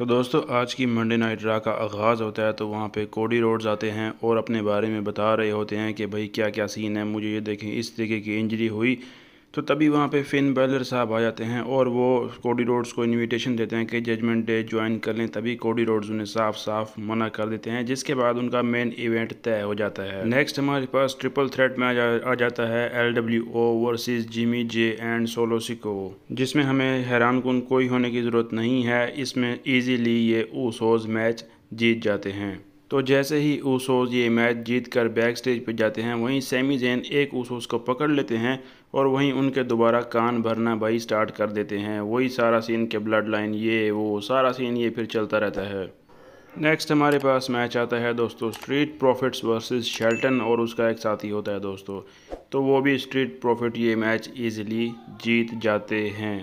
तो दोस्तों आज की मंडे नाइट रा का आगाज़ होता है तो वहाँ पे कोडी रोड्स आते हैं और अपने बारे में बता रहे होते हैं कि भाई क्या क्या सीन है मुझे ये देखें इस तरीके की इंजरी हुई तो तभी वहाँ पे फिन बैलर साहब आ जाते हैं और वो कोडी रोड्स को इनविटेशन देते हैं कि जजमेंट डे ज्वाइन कर लें तभी कोडी रोड्स उन्हें साफ साफ मना कर देते हैं जिसके बाद उनका मेन इवेंट तय हो जाता है नेक्स्ट हमारे पास ट्रिपल थ्रेट में आ, जा, आ जाता है L W O versus Jimmy J and Solo Sikoa जिसमें हमें हैरान कन कोई होने की ज़रूरत नहीं है इसमें ईजीली ये ऊसोज मैच जीत जाते हैं तो जैसे ही ओसोस ये मैच जीत कर बैक स्टेज पर जाते हैं वहीं सेमी जैन एक ओसोस को पकड़ लेते हैं और वहीं उनके दोबारा कान भरना भाई स्टार्ट कर देते हैं वही सारा सीन के ब्लड लाइन ये वो सारा सीन ये फिर चलता रहता है नेक्स्ट हमारे पास मैच आता है दोस्तों स्ट्रीट प्रॉफिट्स वर्सेस शेल्टन और उसका एक साथी होता है दोस्तों तो वो भी स्ट्रीट प्रॉफिट ये मैच इजीली जीत जाते हैं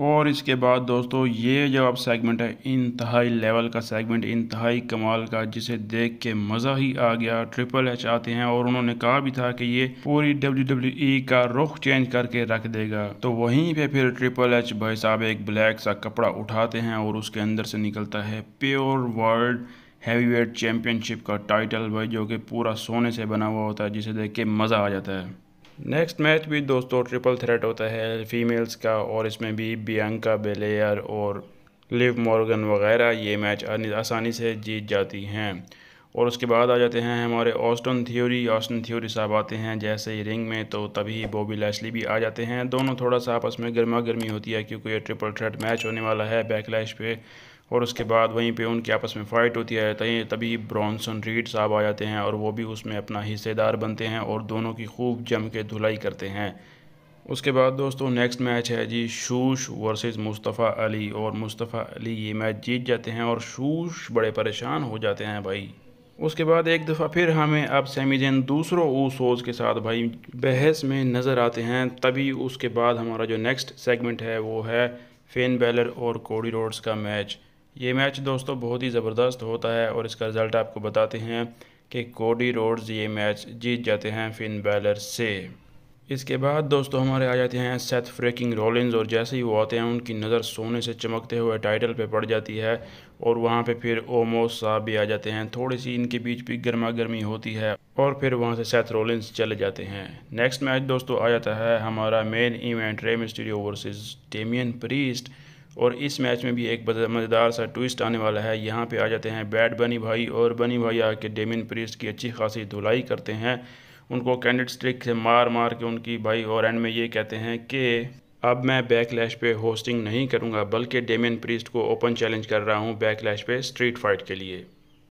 और इसके बाद दोस्तों ये जो अब सेगमेंट है इंतहाई लेवल का सेगमेंट इंतहाई कमाल का जिसे देख के मज़ा ही आ गया ट्रिपल एच आते हैं और उन्होंने कहा भी था कि ये पूरी डब्ल्यू डब्ल्यू ई का रुख चेंज करके रख देगा तो वहीं पे फिर ट्रिपल एच भाई साहब एक ब्लैक सा कपड़ा उठाते हैं और उसके अंदर से निकलता है प्योर वर्ल्ड हैवीवेट चैम्पियनशिप का टाइटल भाई जो कि पूरा सोने से बना हुआ होता है जिसे देख के मज़ा आ जाता है नेक्स्ट मैच भी दोस्तों ट्रिपल थ्रेट होता है फीमेल्स का और इसमें भी बियंका बेलेयर और लिव मॉर्गन वगैरह ये मैच आसानी से जीत जाती हैं और उसके बाद आ जाते हैं हमारे ऑस्टन थ्योरी ऑस्टन थ्योरी साहब आते हैं जैसे ही रिंग में तो तभी बॉबी लैशली भी आ जाते हैं दोनों थोड़ा सा आपस में गर्मा गर्मी होती है क्योंकि ये ट्रिपल थ्रेट मैच होने वाला है बैकलैश पे और उसके बाद वहीं पे उनके आपस में फ़ाइट होती है तभी ब्रॉन्सन रीड साहब आ जाते हैं और वो भी उसमें अपना हिस्सेदार बनते हैं और दोनों की खूब जम के धुलाई करते हैं उसके बाद दोस्तों नेक्स्ट मैच है जी शूश वर्सेस मुस्तफ़ा अली और मुस्तफ़ा अली ये मैच जीत जाते हैं और शूश बड़े परेशान हो जाते हैं भाई उसके बाद एक दफ़ा फिर हमें अब सेमीजैन दूसरों ऊसोज के साथ भाई बहस में नज़र आते हैं तभी उसके बाद हमारा जो नेक्स्ट सेगमेंट है वो है फेन बैलर और कोडी रोड्स का मैच ये मैच दोस्तों बहुत ही ज़बरदस्त होता है और इसका रिज़ल्ट आपको बताते हैं कि कोडी रोड्स ये मैच जीत जाते हैं फिन बैलर से इसके बाद दोस्तों हमारे आ जाते हैं सेथ फ्रेकिंग रोलिंस और जैसे ही वो आते हैं उनकी नज़र सोने से चमकते हुए टाइटल पे पड़ जाती है और वहाँ पे फिर ओमो साहब भी आ जाते हैं थोड़ी सी इनके बीच भी गर्मा गर्मी होती है और फिर वहाँ से सेथ रोलिंस चले जाते हैं नेक्स्ट मैच दोस्तों आ जाता है हमारा main event Rey Mysterio versus Damian Priest और इस मैच में भी एक मज़ेदार सा ट्विस्ट आने वाला है यहाँ पे आ जाते हैं बैट बनी भाई और बनी भाई आके डेमिन प्रिस्ट की अच्छी खासी धुलाई करते हैं उनको कैंडिड स्ट्रिक से मार मार के उनकी भाई और एंड में ये कहते हैं कि अब मैं बैकलैश पे होस्टिंग नहीं करूँगा बल्कि डेमिन प्रीस्ट को ओपन चैलेंज कर रहा हूँ बैकलैश पे स्ट्रीट फाइट के लिए